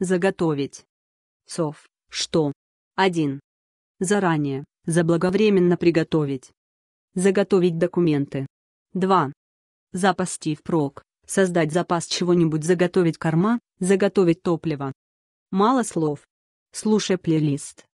Заготовить. Сов. Что? 1. Заранее, заблаговременно приготовить. Заготовить документы. 2. Запасти впрок, создать запас чего-нибудь, заготовить корма, заготовить топливо. Мало слов. Слушай плейлист.